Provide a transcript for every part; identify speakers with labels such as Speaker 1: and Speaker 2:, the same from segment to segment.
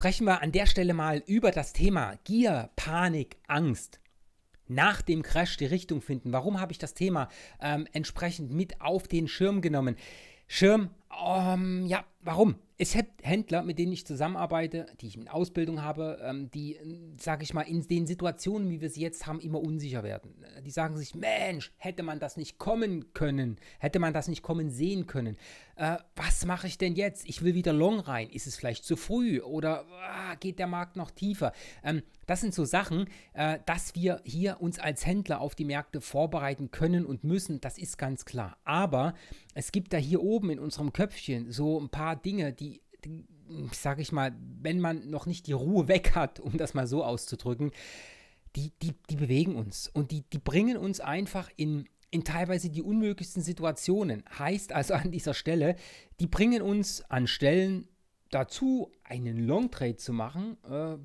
Speaker 1: Sprechen wir an der Stelle mal über das Thema Gier, Panik, Angst. Nach dem Crash die Richtung finden. Warum habe ich das Thema ähm, entsprechend mit auf den Schirm genommen? Schirm, um, ähm, ja, warum? Es gibt Händler, mit denen ich zusammenarbeite, die ich in Ausbildung habe, ähm, die, sage ich mal, in den Situationen, wie wir sie jetzt haben, immer unsicher werden. Die sagen sich, Mensch, hätte man das nicht kommen können, hätte man das nicht kommen sehen können äh, was mache ich denn jetzt? Ich will wieder long rein. Ist es vielleicht zu früh oder ah, geht der Markt noch tiefer? Ähm, das sind so Sachen, äh, dass wir hier uns als Händler auf die Märkte vorbereiten können und müssen. Das ist ganz klar. Aber es gibt da hier oben in unserem Köpfchen so ein paar Dinge, die, die sage ich mal, wenn man noch nicht die Ruhe weg hat, um das mal so auszudrücken, die, die, die bewegen uns und die, die bringen uns einfach in in teilweise die unmöglichsten Situationen. Heißt also an dieser Stelle, die bringen uns an Stellen dazu, einen Long Trade zu machen, äh,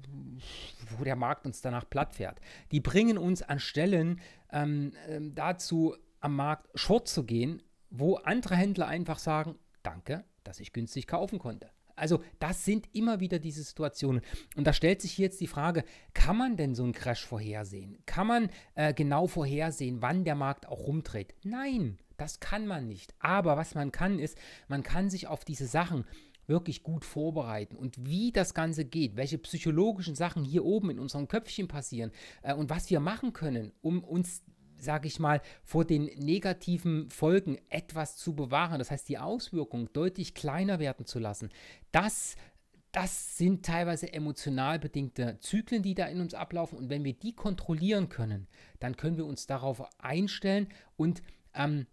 Speaker 1: wo der Markt uns danach platt fährt. Die bringen uns an Stellen ähm, ähm, dazu, am Markt short zu gehen, wo andere Händler einfach sagen, danke, dass ich günstig kaufen konnte. Also das sind immer wieder diese Situationen. Und da stellt sich hier jetzt die Frage, kann man denn so einen Crash vorhersehen? Kann man äh, genau vorhersehen, wann der Markt auch rumdreht? Nein, das kann man nicht. Aber was man kann ist, man kann sich auf diese Sachen wirklich gut vorbereiten und wie das Ganze geht, welche psychologischen Sachen hier oben in unserem Köpfchen passieren äh, und was wir machen können, um uns sage ich mal, vor den negativen Folgen etwas zu bewahren, das heißt die Auswirkungen deutlich kleiner werden zu lassen, das das sind teilweise emotional bedingte Zyklen, die da in uns ablaufen. Und wenn wir die kontrollieren können, dann können wir uns darauf einstellen und ähm,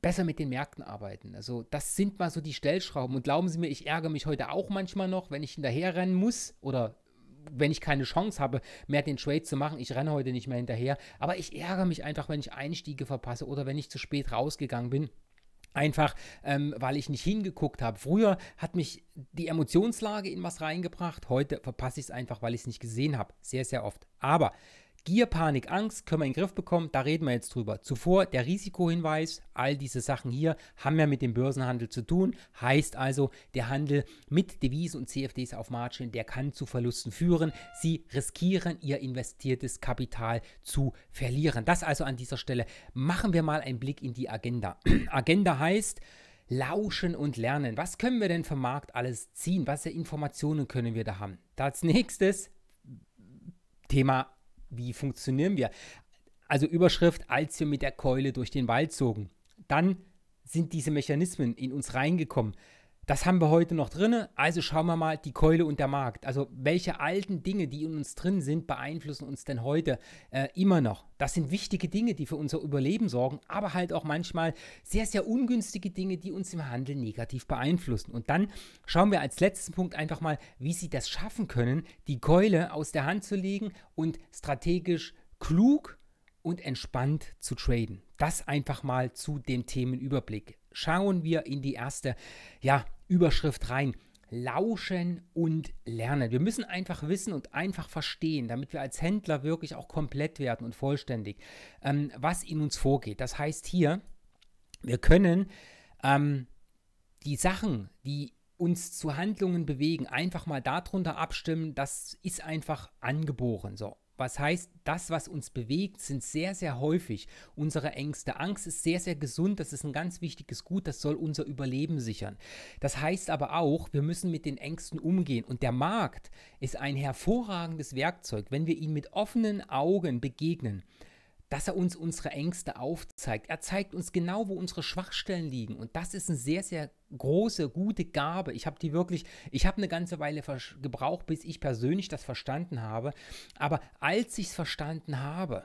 Speaker 1: besser mit den Märkten arbeiten. Also das sind mal so die Stellschrauben. Und glauben Sie mir, ich ärgere mich heute auch manchmal noch, wenn ich hinterherrennen muss oder wenn ich keine Chance habe, mehr den Trade zu machen. Ich renne heute nicht mehr hinterher. Aber ich ärgere mich einfach, wenn ich Einstiege verpasse oder wenn ich zu spät rausgegangen bin. Einfach, ähm, weil ich nicht hingeguckt habe. Früher hat mich die Emotionslage in was reingebracht. Heute verpasse ich es einfach, weil ich es nicht gesehen habe. Sehr, sehr oft. Aber Gier, Panik, Angst können wir in den Griff bekommen, da reden wir jetzt drüber. Zuvor der Risikohinweis, all diese Sachen hier haben ja mit dem Börsenhandel zu tun, heißt also, der Handel mit Devisen und CFDs auf Margin, der kann zu Verlusten führen. Sie riskieren ihr investiertes Kapital zu verlieren. Das also an dieser Stelle. Machen wir mal einen Blick in die Agenda. Agenda heißt, Lauschen und Lernen. Was können wir denn vom Markt alles ziehen? Was für Informationen können wir da haben? Als nächstes Thema wie funktionieren wir? Also Überschrift, als wir mit der Keule durch den Wald zogen. Dann sind diese Mechanismen in uns reingekommen. Das haben wir heute noch drin, also schauen wir mal die Keule und der Markt. Also welche alten Dinge, die in uns drin sind, beeinflussen uns denn heute äh, immer noch? Das sind wichtige Dinge, die für unser Überleben sorgen, aber halt auch manchmal sehr, sehr ungünstige Dinge, die uns im Handel negativ beeinflussen. Und dann schauen wir als letzten Punkt einfach mal, wie Sie das schaffen können, die Keule aus der Hand zu legen und strategisch klug und entspannt zu traden. Das einfach mal zu dem Themenüberblick schauen wir in die erste ja, Überschrift rein. Lauschen und lernen. Wir müssen einfach wissen und einfach verstehen, damit wir als Händler wirklich auch komplett werden und vollständig, ähm, was in uns vorgeht. Das heißt hier, wir können ähm, die Sachen, die uns zu Handlungen bewegen, einfach mal darunter abstimmen, das ist einfach angeboren. So. Was heißt, das, was uns bewegt, sind sehr, sehr häufig unsere Ängste. Angst ist sehr, sehr gesund, das ist ein ganz wichtiges Gut, das soll unser Überleben sichern. Das heißt aber auch, wir müssen mit den Ängsten umgehen. Und der Markt ist ein hervorragendes Werkzeug, wenn wir ihm mit offenen Augen begegnen dass er uns unsere Ängste aufzeigt. Er zeigt uns genau, wo unsere Schwachstellen liegen. Und das ist ein sehr, sehr große, gute Gabe. Ich habe die wirklich, ich habe eine ganze Weile gebraucht, bis ich persönlich das verstanden habe. Aber als ich es verstanden habe,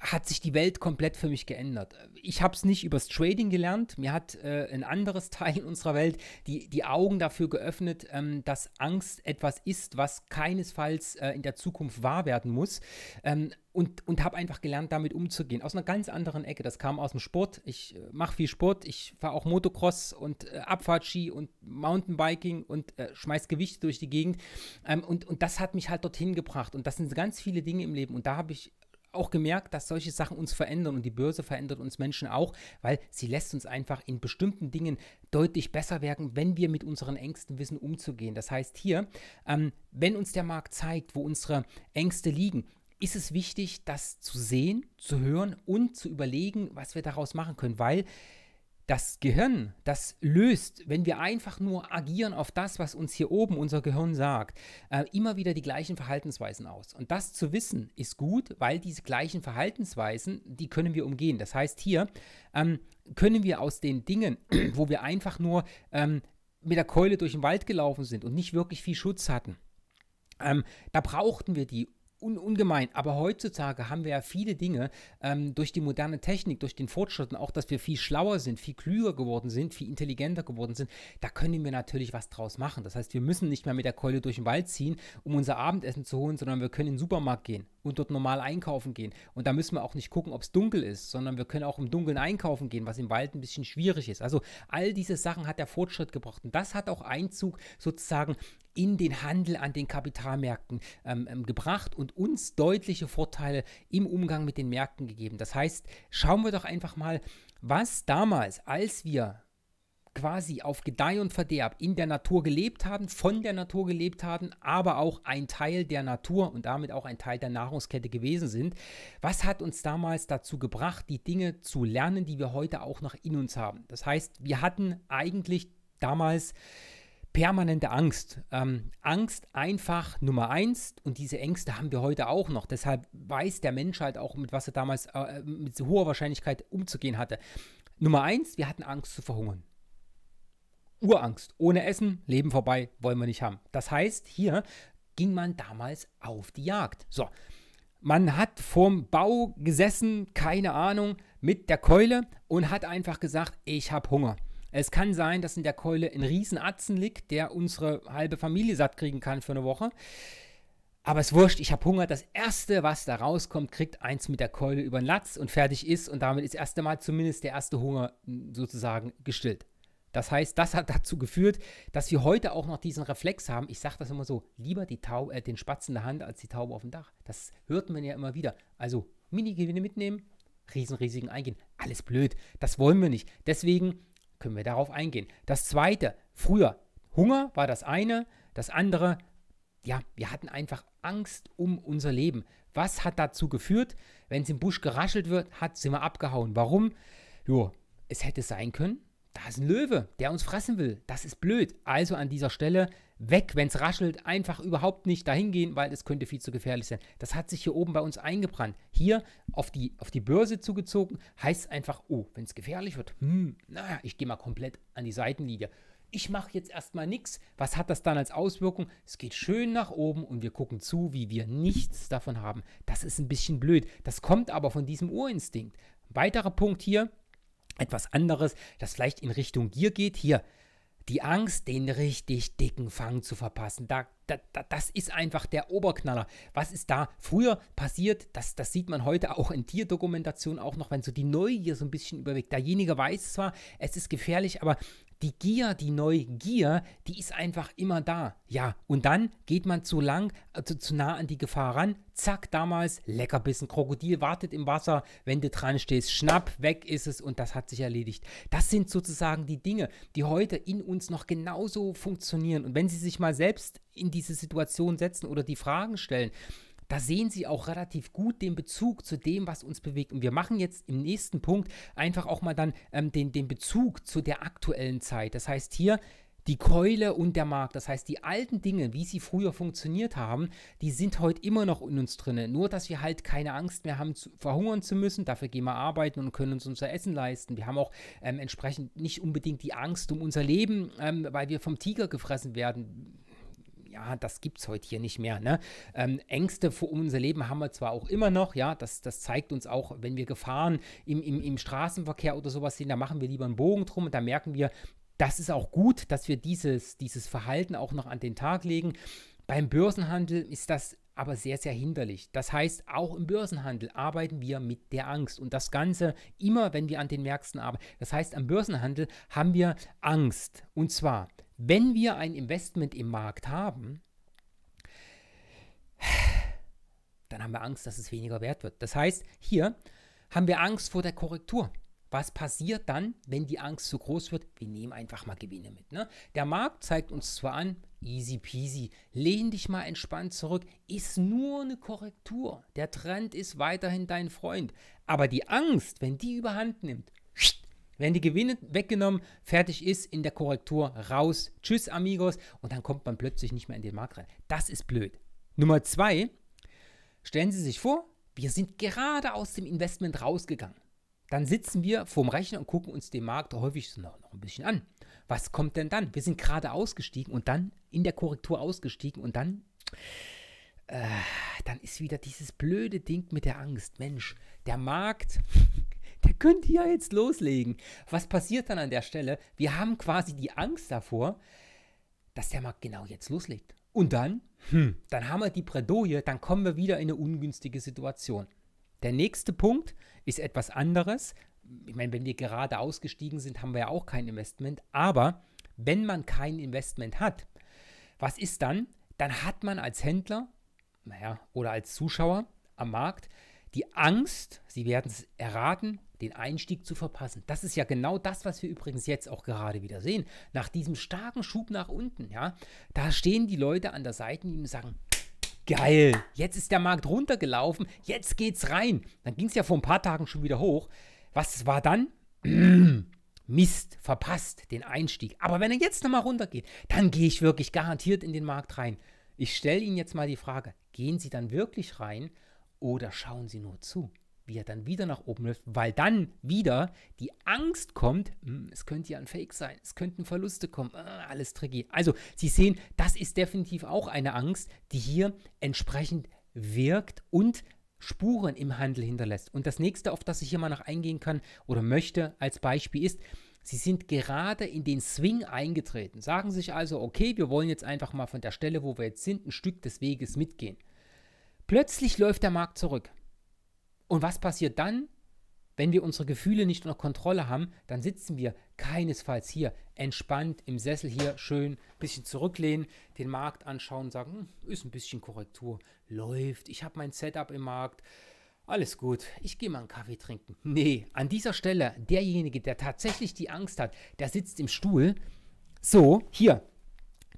Speaker 1: hat sich die Welt komplett für mich geändert. Ich habe es nicht übers Trading gelernt. Mir hat äh, ein anderes Teil unserer Welt die, die Augen dafür geöffnet, ähm, dass Angst etwas ist, was keinesfalls äh, in der Zukunft wahr werden muss. Ähm, und, und habe einfach gelernt, damit umzugehen. Aus einer ganz anderen Ecke. Das kam aus dem Sport. Ich äh, mache viel Sport. Ich fahre auch Motocross und äh, Abfahrtski und Mountainbiking und äh, schmeiß Gewichte durch die Gegend. Ähm, und, und das hat mich halt dorthin gebracht. Und das sind ganz viele Dinge im Leben. Und da habe ich auch gemerkt, dass solche Sachen uns verändern und die Börse verändert uns Menschen auch, weil sie lässt uns einfach in bestimmten Dingen deutlich besser werden, wenn wir mit unseren Ängsten wissen, umzugehen. Das heißt hier, ähm, wenn uns der Markt zeigt, wo unsere Ängste liegen, ist es wichtig, das zu sehen, zu hören und zu überlegen, was wir daraus machen können, weil das Gehirn, das löst, wenn wir einfach nur agieren auf das, was uns hier oben unser Gehirn sagt, äh, immer wieder die gleichen Verhaltensweisen aus. Und das zu wissen ist gut, weil diese gleichen Verhaltensweisen, die können wir umgehen. Das heißt, hier ähm, können wir aus den Dingen, wo wir einfach nur ähm, mit der Keule durch den Wald gelaufen sind und nicht wirklich viel Schutz hatten, ähm, da brauchten wir die un ungemein. Aber heutzutage haben wir ja viele Dinge ähm, durch die moderne Technik, durch den Fortschritt und auch, dass wir viel schlauer sind, viel klüger geworden sind, viel intelligenter geworden sind. Da können wir natürlich was draus machen. Das heißt, wir müssen nicht mehr mit der Keule durch den Wald ziehen, um unser Abendessen zu holen, sondern wir können in den Supermarkt gehen und dort normal einkaufen gehen. Und da müssen wir auch nicht gucken, ob es dunkel ist, sondern wir können auch im Dunkeln einkaufen gehen, was im Wald ein bisschen schwierig ist. Also all diese Sachen hat der Fortschritt gebracht. Und das hat auch Einzug sozusagen in den Handel an den Kapitalmärkten ähm, ähm, gebracht und uns deutliche Vorteile im Umgang mit den Märkten gegeben. Das heißt, schauen wir doch einfach mal, was damals, als wir quasi auf Gedeih und Verderb in der Natur gelebt haben, von der Natur gelebt haben, aber auch ein Teil der Natur und damit auch ein Teil der Nahrungskette gewesen sind. Was hat uns damals dazu gebracht, die Dinge zu lernen, die wir heute auch noch in uns haben? Das heißt, wir hatten eigentlich damals permanente Angst. Ähm, Angst einfach Nummer eins und diese Ängste haben wir heute auch noch. Deshalb weiß der Mensch halt auch, mit was er damals äh, mit so hoher Wahrscheinlichkeit umzugehen hatte. Nummer eins, wir hatten Angst zu verhungern. Urangst. Ohne Essen, Leben vorbei, wollen wir nicht haben. Das heißt, hier ging man damals auf die Jagd. So, man hat vorm Bau gesessen, keine Ahnung, mit der Keule und hat einfach gesagt, ich habe Hunger. Es kann sein, dass in der Keule ein Riesenatzen liegt, der unsere halbe Familie satt kriegen kann für eine Woche. Aber es wurscht, ich habe Hunger. Das Erste, was da rauskommt, kriegt eins mit der Keule über den Latz und fertig ist. Und damit ist erst einmal zumindest der erste Hunger hm, sozusagen gestillt. Das heißt, das hat dazu geführt, dass wir heute auch noch diesen Reflex haben. Ich sage das immer so: lieber die Taube, äh, den Spatz in der Hand als die Taube auf dem Dach. Das hört man ja immer wieder. Also Mini-Gewinne mitnehmen, Riesenrisiken eingehen. Alles blöd. Das wollen wir nicht. Deswegen können wir darauf eingehen. Das zweite, früher Hunger war das eine, das andere, ja, wir hatten einfach Angst um unser Leben. Was hat dazu geführt? Wenn es im Busch geraschelt wird, hat, sind wir abgehauen. Warum? Jo, es hätte sein können, da ist ein Löwe, der uns fressen will. Das ist blöd. Also an dieser Stelle weg, wenn es raschelt, einfach überhaupt nicht dahin gehen, weil es könnte viel zu gefährlich sein. Das hat sich hier oben bei uns eingebrannt. Hier auf die, auf die Börse zugezogen, heißt einfach, oh, wenn es gefährlich wird, hm, naja, ich gehe mal komplett an die Seitenlinie. Ich mache jetzt erstmal nichts. Was hat das dann als Auswirkung? Es geht schön nach oben und wir gucken zu, wie wir nichts davon haben. Das ist ein bisschen blöd. Das kommt aber von diesem Urinstinkt. Weiterer Punkt hier, etwas anderes, das vielleicht in Richtung Gier geht. Hier, die Angst, den richtig dicken Fang zu verpassen. Da, da, da, das ist einfach der Oberknaller. Was ist da früher passiert? Das, das sieht man heute auch in Tierdokumentationen auch noch, wenn so die Neugier so ein bisschen überwiegt. Derjenige weiß zwar, es ist gefährlich, aber die Gier, die Neugier, die ist einfach immer da. Ja, und dann geht man zu lang, also zu nah an die Gefahr ran. Zack, damals, Leckerbissen, Krokodil wartet im Wasser, wenn du dran stehst, schnapp, weg ist es und das hat sich erledigt. Das sind sozusagen die Dinge, die heute in uns noch genauso funktionieren. Und wenn sie sich mal selbst in diese Situation setzen oder die Fragen stellen, da sehen Sie auch relativ gut den Bezug zu dem, was uns bewegt. Und wir machen jetzt im nächsten Punkt einfach auch mal dann ähm, den, den Bezug zu der aktuellen Zeit. Das heißt hier die Keule und der Markt. Das heißt, die alten Dinge, wie sie früher funktioniert haben, die sind heute immer noch in uns drin. Nur, dass wir halt keine Angst mehr haben, zu, verhungern zu müssen. Dafür gehen wir arbeiten und können uns unser Essen leisten. Wir haben auch ähm, entsprechend nicht unbedingt die Angst um unser Leben, ähm, weil wir vom Tiger gefressen werden ja, das es heute hier nicht mehr. Ne? Ähm, Ängste vor unser Leben haben wir zwar auch immer noch, ja, das, das zeigt uns auch, wenn wir Gefahren im, im, im Straßenverkehr oder sowas sehen, da machen wir lieber einen Bogen drum und da merken wir, das ist auch gut, dass wir dieses, dieses Verhalten auch noch an den Tag legen. Beim Börsenhandel ist das aber sehr, sehr hinderlich. Das heißt, auch im Börsenhandel arbeiten wir mit der Angst. Und das Ganze immer, wenn wir an den Märkten arbeiten. Das heißt, am Börsenhandel haben wir Angst. Und zwar wenn wir ein Investment im Markt haben, dann haben wir Angst, dass es weniger wert wird. Das heißt, hier haben wir Angst vor der Korrektur. Was passiert dann, wenn die Angst zu groß wird? Wir nehmen einfach mal Gewinne mit. Ne? Der Markt zeigt uns zwar an, easy peasy, lehn dich mal entspannt zurück, ist nur eine Korrektur. Der Trend ist weiterhin dein Freund. Aber die Angst, wenn die überhand nimmt, wenn die Gewinne weggenommen, fertig ist, in der Korrektur raus. Tschüss, amigos. Und dann kommt man plötzlich nicht mehr in den Markt rein. Das ist blöd. Nummer zwei, stellen Sie sich vor, wir sind gerade aus dem Investment rausgegangen. Dann sitzen wir vorm Rechner und gucken uns den Markt häufig noch, noch ein bisschen an. Was kommt denn dann? Wir sind gerade ausgestiegen und dann in der Korrektur ausgestiegen und dann, äh, dann ist wieder dieses blöde Ding mit der Angst. Mensch, der Markt der könnte ja jetzt loslegen. Was passiert dann an der Stelle? Wir haben quasi die Angst davor, dass der Markt genau jetzt loslegt. Und dann, hm, dann haben wir die Bredouille, dann kommen wir wieder in eine ungünstige Situation. Der nächste Punkt ist etwas anderes. Ich meine, wenn wir gerade ausgestiegen sind, haben wir ja auch kein Investment. Aber wenn man kein Investment hat, was ist dann? Dann hat man als Händler, naja, oder als Zuschauer am Markt die Angst, Sie werden es erraten, den Einstieg zu verpassen. Das ist ja genau das, was wir übrigens jetzt auch gerade wieder sehen. Nach diesem starken Schub nach unten, ja, da stehen die Leute an der Seitenlinie und sagen, geil, jetzt ist der Markt runtergelaufen, jetzt geht's rein. Dann ging es ja vor ein paar Tagen schon wieder hoch. Was war dann? Mist, verpasst den Einstieg. Aber wenn er jetzt nochmal runtergeht, dann gehe ich wirklich garantiert in den Markt rein. Ich stelle Ihnen jetzt mal die Frage, gehen Sie dann wirklich rein oder schauen Sie nur zu? wie er dann wieder nach oben läuft, weil dann wieder die Angst kommt, hm, es könnte ja ein Fake sein, es könnten Verluste kommen, äh, alles tricky. Also Sie sehen, das ist definitiv auch eine Angst, die hier entsprechend wirkt und Spuren im Handel hinterlässt. Und das nächste, auf das ich hier mal noch eingehen kann oder möchte als Beispiel ist, Sie sind gerade in den Swing eingetreten. Sagen sich also, okay, wir wollen jetzt einfach mal von der Stelle, wo wir jetzt sind, ein Stück des Weges mitgehen. Plötzlich läuft der Markt zurück. Und was passiert dann? Wenn wir unsere Gefühle nicht unter Kontrolle haben, dann sitzen wir keinesfalls hier entspannt im Sessel hier schön ein bisschen zurücklehnen, den Markt anschauen, und sagen, hm, ist ein bisschen Korrektur, läuft, ich habe mein Setup im Markt, alles gut, ich gehe mal einen Kaffee trinken. Nee, an dieser Stelle, derjenige, der tatsächlich die Angst hat, der sitzt im Stuhl. So, hier,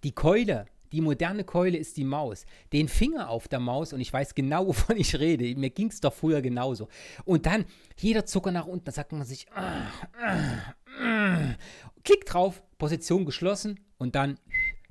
Speaker 1: die Keule die moderne Keule ist die Maus. Den Finger auf der Maus, und ich weiß genau, wovon ich rede. Mir ging es doch früher genauso. Und dann jeder Zucker nach unten, da sagt man sich, ah, ah, ah. klick drauf, Position geschlossen und dann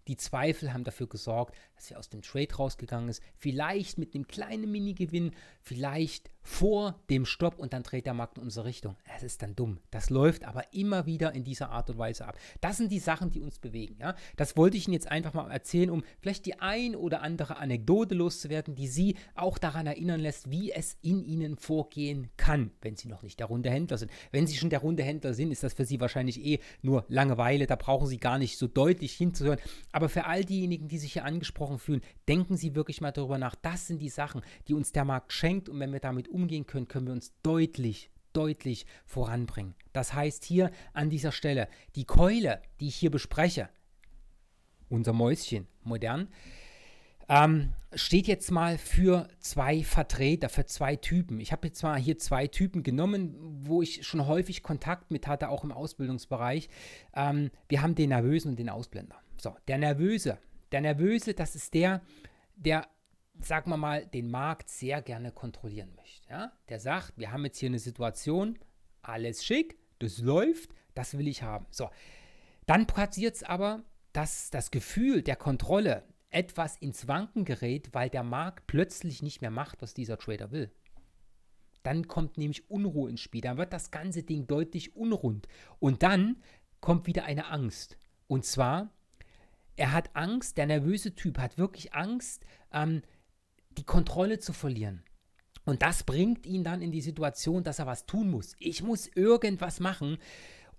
Speaker 1: die Zweifel haben dafür gesorgt, dass sie aus dem Trade rausgegangen ist, vielleicht mit einem kleinen Mini-Gewinn, vielleicht vor dem Stopp und dann dreht der Markt in unsere Richtung. Es ist dann dumm. Das läuft aber immer wieder in dieser Art und Weise ab. Das sind die Sachen, die uns bewegen. Ja? Das wollte ich Ihnen jetzt einfach mal erzählen, um vielleicht die ein oder andere Anekdote loszuwerden, die Sie auch daran erinnern lässt, wie es in Ihnen vorgehen kann, wenn Sie noch nicht der runde Händler sind. Wenn Sie schon der runde Händler sind, ist das für Sie wahrscheinlich eh nur Langeweile. Da brauchen Sie gar nicht so deutlich hinzuhören. Aber für all diejenigen, die sich hier angesprochen angesprochen fühlen, denken Sie wirklich mal darüber nach. Das sind die Sachen, die uns der Markt schenkt und wenn wir damit umgehen können, können wir uns deutlich, deutlich voranbringen. Das heißt hier an dieser Stelle, die Keule, die ich hier bespreche, unser Mäuschen, modern, ähm, steht jetzt mal für zwei Vertreter, für zwei Typen. Ich habe jetzt mal hier zwei Typen genommen, wo ich schon häufig Kontakt mit hatte, auch im Ausbildungsbereich. Ähm, wir haben den Nervösen und den Ausblender. So, der Nervöse, der Nervöse, das ist der, der, sagen wir mal, den Markt sehr gerne kontrollieren möchte. Ja? Der sagt, wir haben jetzt hier eine Situation, alles schick, das läuft, das will ich haben. So, dann passiert es aber, dass das Gefühl der Kontrolle etwas ins Wanken gerät, weil der Markt plötzlich nicht mehr macht, was dieser Trader will. Dann kommt nämlich Unruhe ins Spiel, dann wird das ganze Ding deutlich unrund und dann kommt wieder eine Angst. Und zwar er hat Angst, der nervöse Typ hat wirklich Angst, ähm, die Kontrolle zu verlieren. Und das bringt ihn dann in die Situation, dass er was tun muss. Ich muss irgendwas machen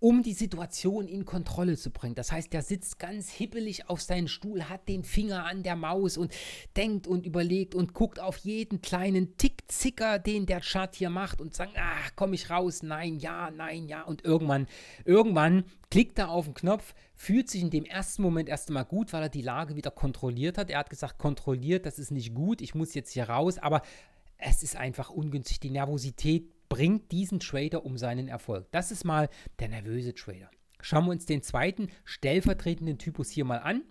Speaker 1: um die Situation in Kontrolle zu bringen. Das heißt, der sitzt ganz hippelig auf seinem Stuhl, hat den Finger an der Maus und denkt und überlegt und guckt auf jeden kleinen Tickzicker, den der Chart hier macht und sagt, ach, komme ich raus, nein, ja, nein, ja. Und irgendwann, irgendwann klickt er auf den Knopf, fühlt sich in dem ersten Moment erst einmal gut, weil er die Lage wieder kontrolliert hat. Er hat gesagt, kontrolliert, das ist nicht gut, ich muss jetzt hier raus, aber es ist einfach ungünstig. Die Nervosität bringt diesen Trader um seinen Erfolg. Das ist mal der nervöse Trader. Schauen wir uns den zweiten stellvertretenden Typus hier mal an.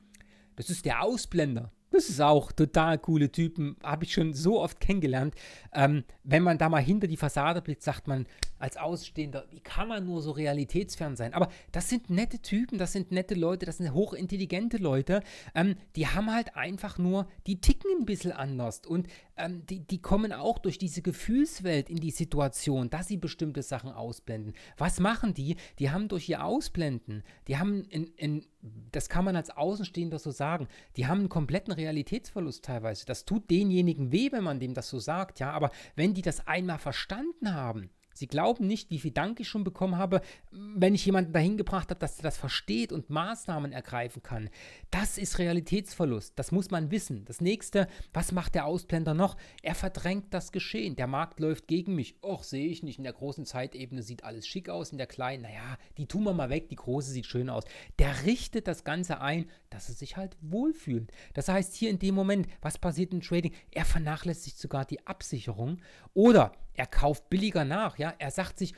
Speaker 1: Das ist der Ausblender das ist auch total coole Typen, habe ich schon so oft kennengelernt. Ähm, wenn man da mal hinter die Fassade blickt, sagt man als Ausstehender, wie kann man nur so realitätsfern sein? Aber das sind nette Typen, das sind nette Leute, das sind hochintelligente Leute. Ähm, die haben halt einfach nur, die ticken ein bisschen anders und ähm, die, die kommen auch durch diese Gefühlswelt in die Situation, dass sie bestimmte Sachen ausblenden. Was machen die? Die haben durch ihr Ausblenden, die haben ein, ein das kann man als Außenstehender so sagen. Die haben einen kompletten Realitätsverlust teilweise. Das tut denjenigen weh, wenn man dem das so sagt, ja. Aber wenn die das einmal verstanden haben, Sie glauben nicht, wie viel Dank ich schon bekommen habe, wenn ich jemanden dahin gebracht habe, dass er das versteht und Maßnahmen ergreifen kann. Das ist Realitätsverlust. Das muss man wissen. Das nächste, was macht der Ausblender noch? Er verdrängt das Geschehen. Der Markt läuft gegen mich. Och, sehe ich nicht. In der großen Zeitebene sieht alles schick aus. In der kleinen, naja, die tun wir mal weg. Die große sieht schön aus. Der richtet das Ganze ein, dass er sich halt wohlfühlt. Das heißt, hier in dem Moment, was passiert im Trading? Er vernachlässigt sogar die Absicherung. Oder er kauft billiger nach, ja. Er sagt sich,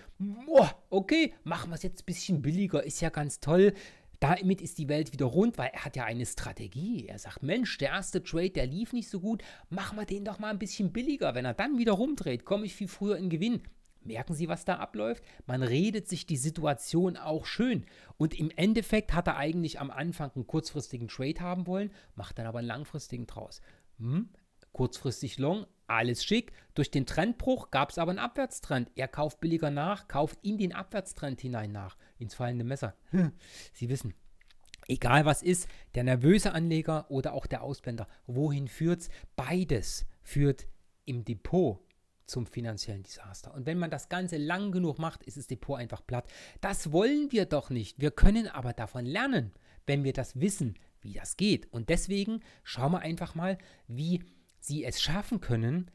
Speaker 1: okay, machen wir es jetzt ein bisschen billiger, ist ja ganz toll. Damit ist die Welt wieder rund, weil er hat ja eine Strategie. Er sagt, Mensch, der erste Trade, der lief nicht so gut, machen wir den doch mal ein bisschen billiger. Wenn er dann wieder rumdreht, komme ich viel früher in Gewinn. Merken Sie, was da abläuft? Man redet sich die Situation auch schön. Und im Endeffekt hat er eigentlich am Anfang einen kurzfristigen Trade haben wollen, macht dann aber einen langfristigen draus. Hm? Kurzfristig long, alles schick. Durch den Trendbruch gab es aber einen Abwärtstrend. Er kauft billiger nach, kauft in den Abwärtstrend hinein nach. Ins fallende Messer. Sie wissen. Egal was ist, der nervöse Anleger oder auch der Ausblender, wohin führt's? Beides führt im Depot zum finanziellen Desaster. Und wenn man das Ganze lang genug macht, ist das Depot einfach platt. Das wollen wir doch nicht. Wir können aber davon lernen, wenn wir das wissen, wie das geht. Und deswegen schauen wir einfach mal, wie sie es schaffen können,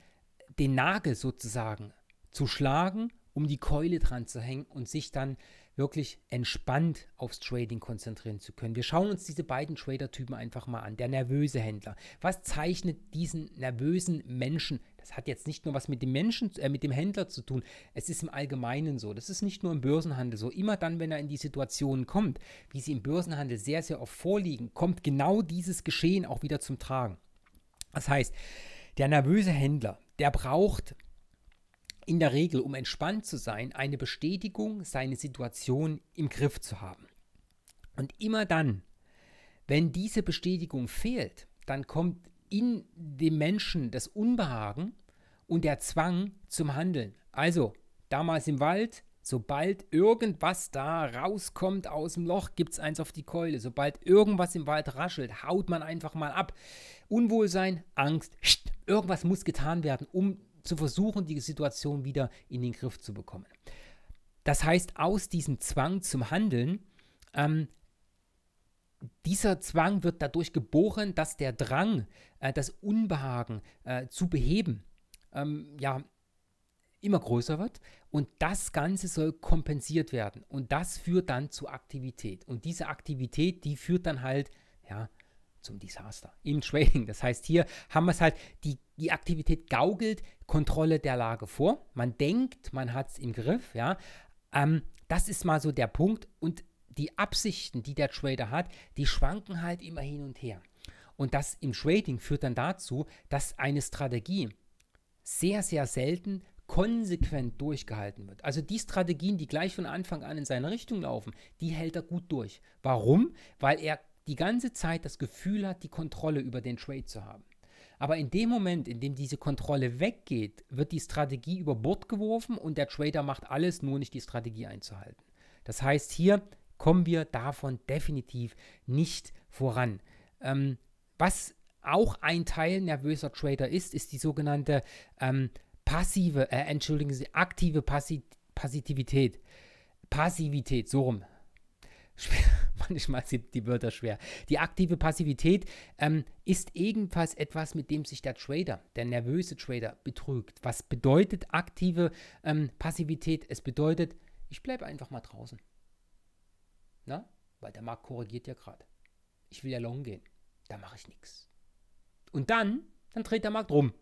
Speaker 1: den Nagel sozusagen zu schlagen, um die Keule dran zu hängen und sich dann wirklich entspannt aufs Trading konzentrieren zu können. Wir schauen uns diese beiden Trader-Typen einfach mal an. Der nervöse Händler. Was zeichnet diesen nervösen Menschen? Das hat jetzt nicht nur was mit dem Menschen, äh, mit dem Händler zu tun. Es ist im Allgemeinen so. Das ist nicht nur im Börsenhandel so. Immer dann, wenn er in die Situation kommt, wie sie im Börsenhandel sehr, sehr oft vorliegen, kommt genau dieses Geschehen auch wieder zum Tragen. Das heißt, der nervöse Händler, der braucht in der Regel, um entspannt zu sein, eine Bestätigung, seine Situation im Griff zu haben. Und immer dann, wenn diese Bestätigung fehlt, dann kommt in dem Menschen das Unbehagen und der Zwang zum Handeln. Also, damals im Wald, Sobald irgendwas da rauskommt aus dem Loch, gibt es eins auf die Keule. Sobald irgendwas im Wald raschelt, haut man einfach mal ab. Unwohlsein, Angst, irgendwas muss getan werden, um zu versuchen, die Situation wieder in den Griff zu bekommen. Das heißt, aus diesem Zwang zum Handeln, ähm, dieser Zwang wird dadurch geboren, dass der Drang, äh, das Unbehagen äh, zu beheben, ähm, ja, immer größer wird und das Ganze soll kompensiert werden und das führt dann zu Aktivität und diese Aktivität, die führt dann halt ja, zum Desaster im Trading. Das heißt, hier haben wir es halt, die, die Aktivität gaukelt Kontrolle der Lage vor. Man denkt, man hat es im Griff, ja. Ähm, das ist mal so der Punkt und die Absichten, die der Trader hat, die schwanken halt immer hin und her. Und das im Trading führt dann dazu, dass eine Strategie sehr, sehr selten konsequent durchgehalten wird. Also die Strategien, die gleich von Anfang an in seine Richtung laufen, die hält er gut durch. Warum? Weil er die ganze Zeit das Gefühl hat, die Kontrolle über den Trade zu haben. Aber in dem Moment, in dem diese Kontrolle weggeht, wird die Strategie über Bord geworfen und der Trader macht alles, nur nicht die Strategie einzuhalten. Das heißt, hier kommen wir davon definitiv nicht voran. Ähm, was auch ein Teil nervöser Trader ist, ist die sogenannte ähm, passive, äh, entschuldigen Sie, aktive Passi Passivität. Passivität, so rum. Manchmal sind die Wörter schwer. Die aktive Passivität ähm, ist ebenfalls etwas, mit dem sich der Trader, der nervöse Trader, betrügt. Was bedeutet aktive ähm, Passivität? Es bedeutet, ich bleibe einfach mal draußen. Na? Weil der Markt korrigiert ja gerade. Ich will ja long gehen. Da mache ich nichts. Und dann, dann dreht der Markt rum.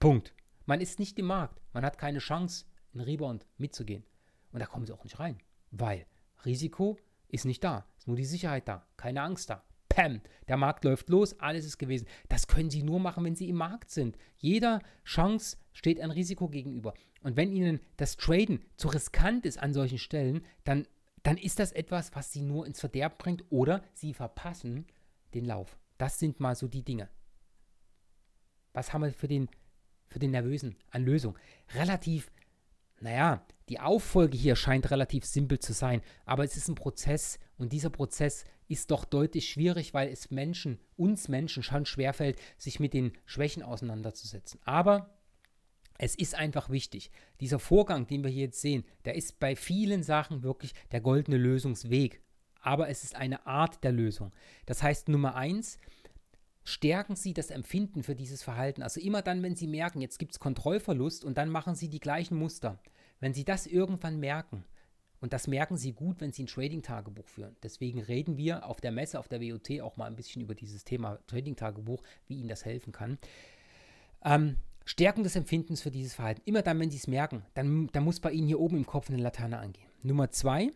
Speaker 1: Punkt. Man ist nicht im Markt. Man hat keine Chance, einen Rebound mitzugehen. Und da kommen sie auch nicht rein, weil Risiko ist nicht da. Ist nur die Sicherheit da. Keine Angst da. Pam, der Markt läuft los, alles ist gewesen. Das können sie nur machen, wenn sie im Markt sind. Jeder Chance steht ein Risiko gegenüber. Und wenn ihnen das Traden zu riskant ist an solchen Stellen, dann, dann ist das etwas, was sie nur ins Verderb bringt oder sie verpassen den Lauf. Das sind mal so die Dinge. Was haben wir für den für den Nervösen an Lösung. Relativ, naja, die Auffolge hier scheint relativ simpel zu sein, aber es ist ein Prozess und dieser Prozess ist doch deutlich schwierig, weil es Menschen, uns Menschen schon schwerfällt, sich mit den Schwächen auseinanderzusetzen. Aber es ist einfach wichtig. Dieser Vorgang, den wir hier jetzt sehen, der ist bei vielen Sachen wirklich der goldene Lösungsweg. Aber es ist eine Art der Lösung. Das heißt, Nummer eins, stärken Sie das Empfinden für dieses Verhalten. Also immer dann, wenn Sie merken, jetzt gibt es Kontrollverlust und dann machen Sie die gleichen Muster. Wenn Sie das irgendwann merken, und das merken Sie gut, wenn Sie ein Trading-Tagebuch führen. Deswegen reden wir auf der Messe, auf der WOT auch mal ein bisschen über dieses Thema Trading-Tagebuch, wie Ihnen das helfen kann. Ähm, Stärken des Empfindens für dieses Verhalten. Immer dann, wenn Sie es merken, dann, dann muss bei Ihnen hier oben im Kopf eine Laterne angehen. Nummer zwei,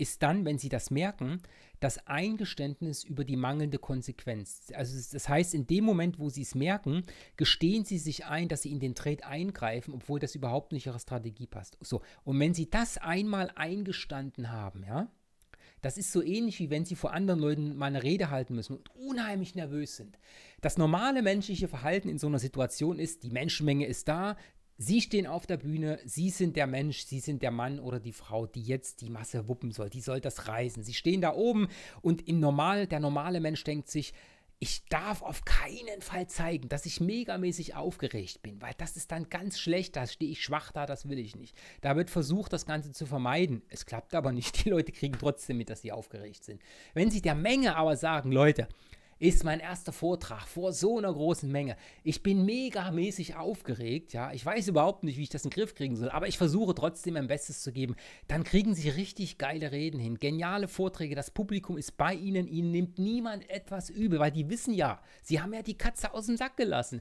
Speaker 1: ist dann, wenn sie das merken, das Eingeständnis über die mangelnde Konsequenz. Also das heißt, in dem Moment, wo sie es merken, gestehen sie sich ein, dass sie in den Trade eingreifen, obwohl das überhaupt nicht ihre Strategie passt. So, und wenn sie das einmal eingestanden haben, ja, das ist so ähnlich, wie wenn sie vor anderen Leuten mal eine Rede halten müssen und unheimlich nervös sind. Das normale menschliche Verhalten in so einer Situation ist, die Menschenmenge ist da, Sie stehen auf der Bühne, Sie sind der Mensch, Sie sind der Mann oder die Frau, die jetzt die Masse wuppen soll, die soll das reißen. Sie stehen da oben und im Normal, der normale Mensch denkt sich, ich darf auf keinen Fall zeigen, dass ich megamäßig aufgeregt bin, weil das ist dann ganz schlecht, da stehe ich schwach da, das will ich nicht. Da wird versucht, das Ganze zu vermeiden. Es klappt aber nicht, die Leute kriegen trotzdem mit, dass sie aufgeregt sind. Wenn sie der Menge aber sagen, Leute, ist mein erster Vortrag vor so einer großen Menge. Ich bin megamäßig aufgeregt, ja. Ich weiß überhaupt nicht, wie ich das in den Griff kriegen soll, aber ich versuche trotzdem mein Bestes zu geben. Dann kriegen Sie richtig geile Reden hin, geniale Vorträge, das Publikum ist bei Ihnen, Ihnen nimmt niemand etwas übel, weil die wissen ja, Sie haben ja die Katze aus dem Sack gelassen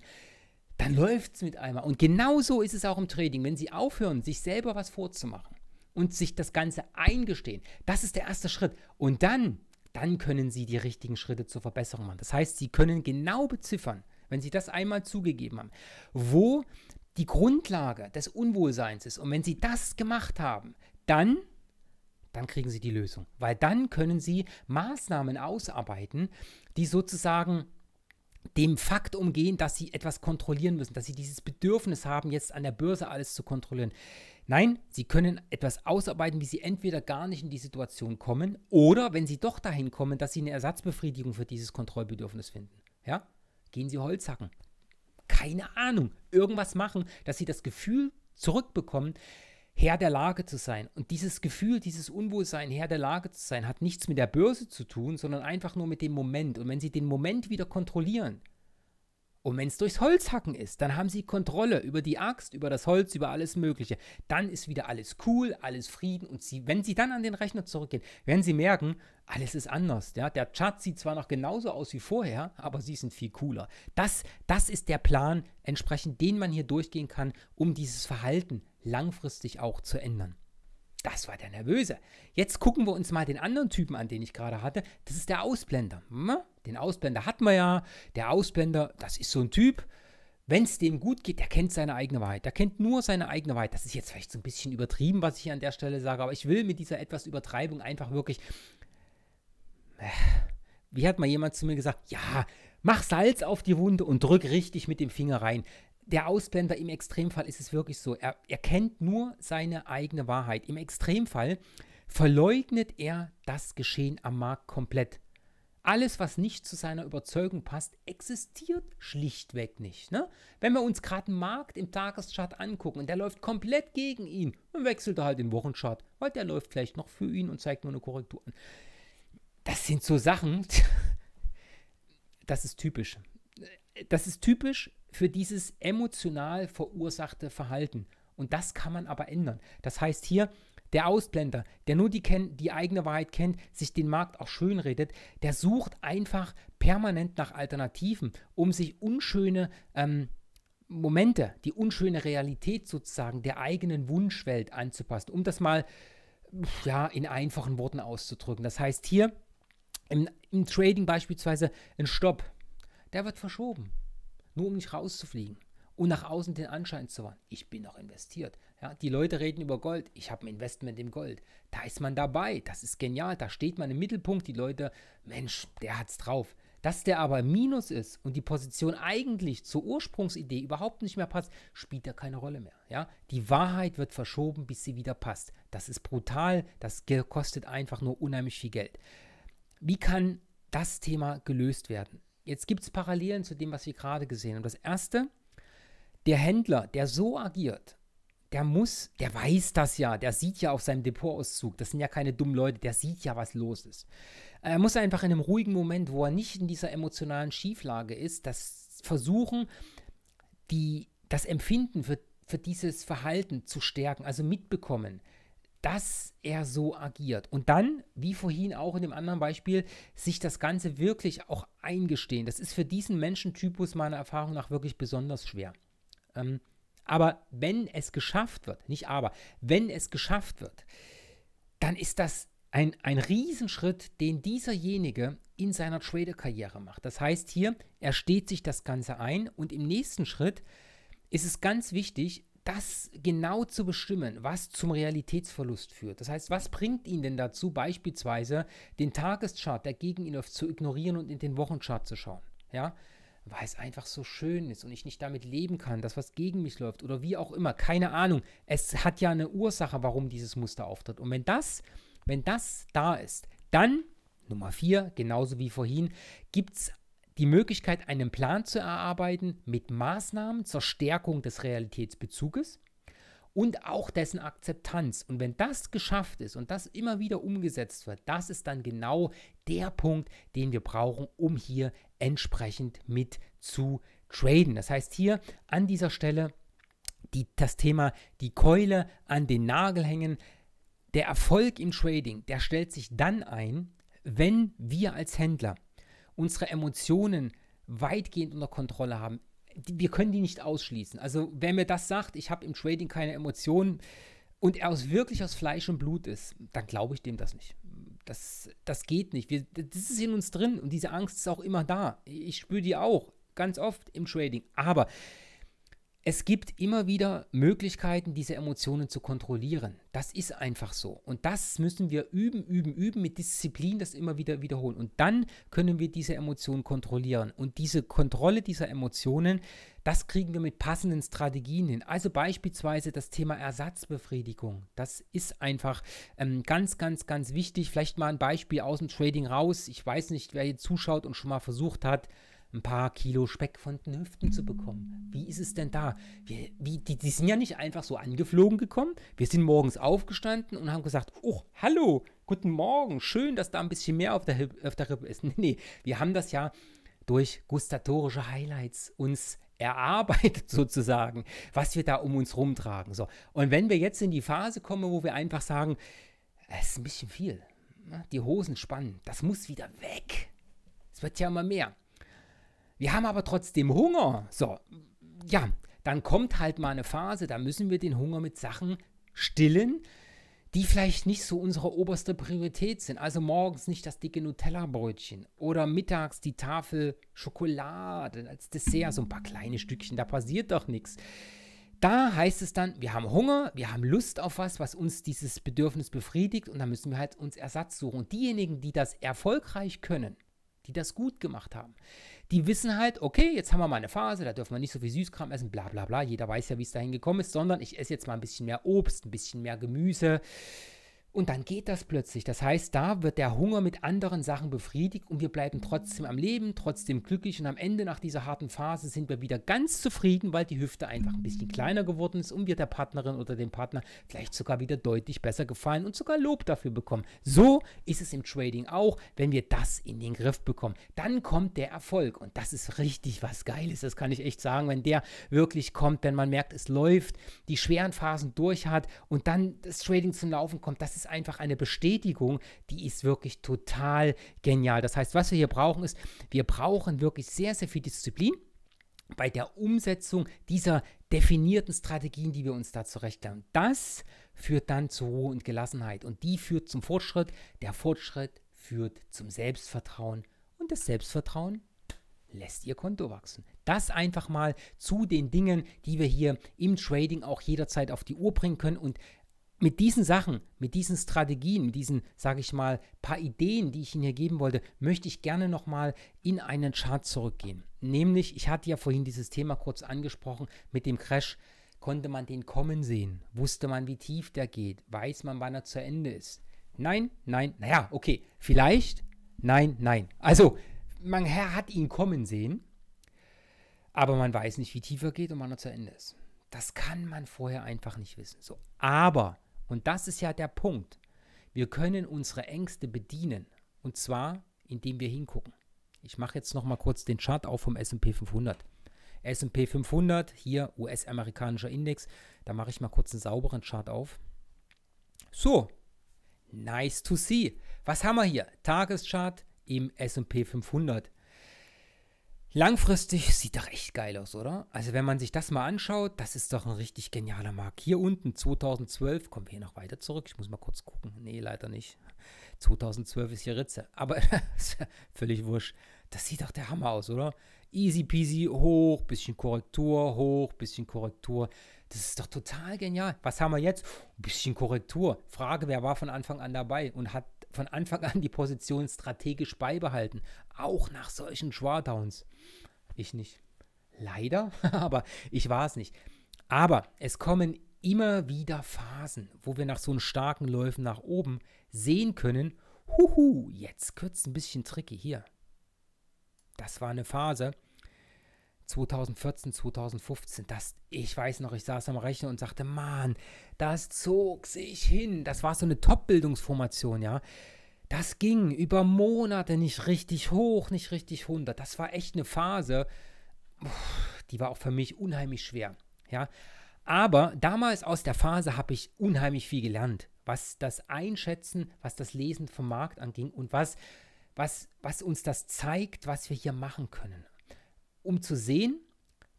Speaker 1: dann läuft es mit einmal. Und genauso ist es auch im Trading. Wenn Sie aufhören, sich selber was vorzumachen und sich das Ganze eingestehen, das ist der erste Schritt. Und dann dann können Sie die richtigen Schritte zur Verbesserung machen. Das heißt, Sie können genau beziffern, wenn Sie das einmal zugegeben haben, wo die Grundlage des Unwohlseins ist. Und wenn Sie das gemacht haben, dann dann kriegen Sie die Lösung, weil dann können Sie Maßnahmen ausarbeiten, die sozusagen dem Fakt umgehen, dass sie etwas kontrollieren müssen, dass sie dieses Bedürfnis haben, jetzt an der Börse alles zu kontrollieren. Nein, sie können etwas ausarbeiten, wie sie entweder gar nicht in die Situation kommen oder wenn sie doch dahin kommen, dass sie eine Ersatzbefriedigung für dieses Kontrollbedürfnis finden. Ja? Gehen sie Holz hacken. Keine Ahnung. Irgendwas machen, dass sie das Gefühl zurückbekommen, Herr der Lage zu sein. Und dieses Gefühl, dieses Unwohlsein, Herr der Lage zu sein, hat nichts mit der Börse zu tun, sondern einfach nur mit dem Moment. Und wenn Sie den Moment wieder kontrollieren, und wenn es durchs Holzhacken ist, dann haben sie Kontrolle über die Axt, über das Holz, über alles Mögliche. Dann ist wieder alles cool, alles Frieden. Und sie, wenn sie dann an den Rechner zurückgehen, werden sie merken, alles ist anders. Ja? Der Chat sieht zwar noch genauso aus wie vorher, aber sie sind viel cooler. Das, das ist der Plan entsprechend, den man hier durchgehen kann, um dieses Verhalten langfristig auch zu ändern. Das war der Nervöse. Jetzt gucken wir uns mal den anderen Typen an, den ich gerade hatte. Das ist der Ausblender. Hm? Den Ausblender hat man ja. Der Ausblender, das ist so ein Typ, wenn es dem gut geht, der kennt seine eigene Wahrheit. Der kennt nur seine eigene Wahrheit. Das ist jetzt vielleicht so ein bisschen übertrieben, was ich hier an der Stelle sage, aber ich will mit dieser etwas Übertreibung einfach wirklich. Äh, wie hat mal jemand zu mir gesagt? Ja, mach Salz auf die Wunde und drück richtig mit dem Finger rein. Der Ausblender im Extremfall ist es wirklich so. Er, er kennt nur seine eigene Wahrheit. Im Extremfall verleugnet er das Geschehen am Markt komplett alles, was nicht zu seiner Überzeugung passt, existiert schlichtweg nicht. Ne? Wenn wir uns gerade einen Markt im Tageschart angucken und der läuft komplett gegen ihn, dann wechselt er halt den Wochenchart, weil der läuft vielleicht noch für ihn und zeigt nur eine Korrektur an. Das sind so Sachen, das ist typisch. Das ist typisch für dieses emotional verursachte Verhalten. Und das kann man aber ändern. Das heißt hier, der Ausblender, der nur die, die eigene Wahrheit kennt, sich den Markt auch schönredet, der sucht einfach permanent nach Alternativen, um sich unschöne ähm, Momente, die unschöne Realität sozusagen der eigenen Wunschwelt anzupassen, um das mal ja, in einfachen Worten auszudrücken. Das heißt hier im, im Trading beispielsweise ein Stopp, der wird verschoben, nur um nicht rauszufliegen und nach außen den Anschein zu wahren, ich bin noch investiert. Ja, die Leute reden über Gold. Ich habe ein Investment im Gold. Da ist man dabei. Das ist genial. Da steht man im Mittelpunkt. Die Leute, Mensch, der hat's drauf. Dass der aber Minus ist und die Position eigentlich zur Ursprungsidee überhaupt nicht mehr passt, spielt da keine Rolle mehr. Ja? Die Wahrheit wird verschoben, bis sie wieder passt. Das ist brutal. Das kostet einfach nur unheimlich viel Geld. Wie kann das Thema gelöst werden? Jetzt gibt es Parallelen zu dem, was wir gerade gesehen haben. Das erste, der Händler, der so agiert, der muss, der weiß das ja, der sieht ja auf seinem Depotauszug, das sind ja keine dummen Leute, der sieht ja, was los ist. Er muss einfach in einem ruhigen Moment, wo er nicht in dieser emotionalen Schieflage ist, das versuchen, die, das Empfinden für, für dieses Verhalten zu stärken, also mitbekommen, dass er so agiert. Und dann, wie vorhin auch in dem anderen Beispiel, sich das Ganze wirklich auch eingestehen. Das ist für diesen Menschentypus meiner Erfahrung nach wirklich besonders schwer. Ähm, aber wenn es geschafft wird, nicht aber, wenn es geschafft wird, dann ist das ein, ein Riesenschritt, den dieserjenige in seiner Trader-Karriere macht. Das heißt hier, er steht sich das Ganze ein und im nächsten Schritt ist es ganz wichtig, das genau zu bestimmen, was zum Realitätsverlust führt. Das heißt, was bringt ihn denn dazu, beispielsweise den Tageschart der Gegeninov zu ignorieren und in den Wochenchart zu schauen? Ja, weil es einfach so schön ist und ich nicht damit leben kann, dass was gegen mich läuft oder wie auch immer, keine Ahnung. Es hat ja eine Ursache, warum dieses Muster auftritt. Und wenn das, wenn das da ist, dann, Nummer vier, genauso wie vorhin, gibt es die Möglichkeit, einen Plan zu erarbeiten mit Maßnahmen zur Stärkung des Realitätsbezuges und auch dessen Akzeptanz. Und wenn das geschafft ist und das immer wieder umgesetzt wird, das ist dann genau der Punkt, den wir brauchen, um hier entsprechend mit zu traden. Das heißt hier an dieser Stelle die, das Thema die Keule an den Nagel hängen. Der Erfolg im Trading, der stellt sich dann ein, wenn wir als Händler unsere Emotionen weitgehend unter Kontrolle haben. Wir können die nicht ausschließen. Also wer mir das sagt, ich habe im Trading keine Emotionen und er aus wirklich aus Fleisch und Blut ist, dann glaube ich dem das nicht. Das, das geht nicht. Wir, das ist in uns drin und diese Angst ist auch immer da. Ich spüre die auch ganz oft im Trading. Aber es gibt immer wieder Möglichkeiten, diese Emotionen zu kontrollieren. Das ist einfach so. Und das müssen wir üben, üben, üben, mit Disziplin das immer wieder wiederholen. Und dann können wir diese Emotionen kontrollieren. Und diese Kontrolle dieser Emotionen, das kriegen wir mit passenden Strategien hin. Also beispielsweise das Thema Ersatzbefriedigung. Das ist einfach ähm, ganz, ganz, ganz wichtig. Vielleicht mal ein Beispiel aus dem Trading raus. Ich weiß nicht, wer hier zuschaut und schon mal versucht hat, ein paar Kilo Speck von den Hüften zu bekommen. Wie ist es denn da? Wir, wie, die, die sind ja nicht einfach so angeflogen gekommen. Wir sind morgens aufgestanden und haben gesagt, oh, hallo, guten Morgen, schön, dass da ein bisschen mehr auf der, auf der Rippe ist. Nee, nee, wir haben das ja durch gustatorische Highlights uns erarbeitet sozusagen, was wir da um uns rumtragen. So. Und wenn wir jetzt in die Phase kommen, wo wir einfach sagen, es ist ein bisschen viel, ne? die Hosen spannen, das muss wieder weg. Es wird ja immer mehr. Wir haben aber trotzdem Hunger. So, ja, dann kommt halt mal eine Phase, da müssen wir den Hunger mit Sachen stillen, die vielleicht nicht so unsere oberste Priorität sind. Also morgens nicht das dicke Nutella-Brötchen oder mittags die Tafel Schokolade als Dessert, so ein paar kleine Stückchen, da passiert doch nichts. Da heißt es dann, wir haben Hunger, wir haben Lust auf was, was uns dieses Bedürfnis befriedigt und da müssen wir halt uns Ersatz suchen. Und diejenigen, die das erfolgreich können, die das gut gemacht haben, die wissen halt, okay, jetzt haben wir mal eine Phase, da dürfen wir nicht so viel Süßkram essen, bla bla bla. Jeder weiß ja, wie es dahin gekommen ist, sondern ich esse jetzt mal ein bisschen mehr Obst, ein bisschen mehr Gemüse. Und dann geht das plötzlich. Das heißt, da wird der Hunger mit anderen Sachen befriedigt und wir bleiben trotzdem am Leben, trotzdem glücklich. Und am Ende nach dieser harten Phase sind wir wieder ganz zufrieden, weil die Hüfte einfach ein bisschen kleiner geworden ist und wir der Partnerin oder dem Partner vielleicht sogar wieder deutlich besser gefallen und sogar Lob dafür bekommen. So ist es im Trading auch, wenn wir das in den Griff bekommen. Dann kommt der Erfolg und das ist richtig was Geiles. Das kann ich echt sagen, wenn der wirklich kommt, wenn man merkt, es läuft, die schweren Phasen durch hat und dann das Trading zum Laufen kommt. Das ist ist einfach eine Bestätigung, die ist wirklich total genial. Das heißt, was wir hier brauchen, ist, wir brauchen wirklich sehr, sehr viel Disziplin bei der Umsetzung dieser definierten Strategien, die wir uns da zurechtlegen. Das führt dann zu Ruhe und Gelassenheit und die führt zum Fortschritt. Der Fortschritt führt zum Selbstvertrauen und das Selbstvertrauen lässt ihr Konto wachsen. Das einfach mal zu den Dingen, die wir hier im Trading auch jederzeit auf die Uhr bringen können und mit diesen Sachen, mit diesen Strategien, mit diesen, sage ich mal, paar Ideen, die ich Ihnen hier geben wollte, möchte ich gerne nochmal in einen Chart zurückgehen. Nämlich, ich hatte ja vorhin dieses Thema kurz angesprochen, mit dem Crash konnte man den kommen sehen, wusste man, wie tief der geht, weiß man, wann er zu Ende ist. Nein, nein, naja, okay, vielleicht, nein, nein. Also, mein Herr hat ihn kommen sehen, aber man weiß nicht, wie tief er geht und wann er zu Ende ist. Das kann man vorher einfach nicht wissen. So, aber und das ist ja der Punkt. Wir können unsere Ängste bedienen. Und zwar, indem wir hingucken. Ich mache jetzt nochmal kurz den Chart auf vom SP 500. SP 500, hier US-amerikanischer Index. Da mache ich mal kurz einen sauberen Chart auf. So, nice to see. Was haben wir hier? Tageschart im SP 500. Langfristig sieht doch echt geil aus, oder? Also wenn man sich das mal anschaut, das ist doch ein richtig genialer Markt. Hier unten 2012, kommen wir hier noch weiter zurück? Ich muss mal kurz gucken. Nee, leider nicht. 2012 ist hier Ritze. Aber völlig wurscht. Das sieht doch der Hammer aus, oder? Easy peasy, hoch, bisschen Korrektur, hoch, bisschen Korrektur. Das ist doch total genial. Was haben wir jetzt? Ein bisschen Korrektur. Frage, wer war von Anfang an dabei und hat von Anfang an die Position strategisch beibehalten, auch nach solchen Drawdowns. Ich nicht. Leider, aber ich war es nicht. Aber es kommen immer wieder Phasen, wo wir nach so einem starken Läufen nach oben sehen können, huhu, jetzt kürzt ein bisschen tricky hier. Das war eine Phase, 2014, 2015, das, ich weiß noch, ich saß am Rechner und sagte, Mann, das zog sich hin. Das war so eine Top-Bildungsformation, ja. Das ging über Monate nicht richtig hoch, nicht richtig 100. Das war echt eine Phase, die war auch für mich unheimlich schwer, ja. Aber damals aus der Phase habe ich unheimlich viel gelernt, was das Einschätzen, was das Lesen vom Markt anging und was, was, was uns das zeigt, was wir hier machen können um zu sehen,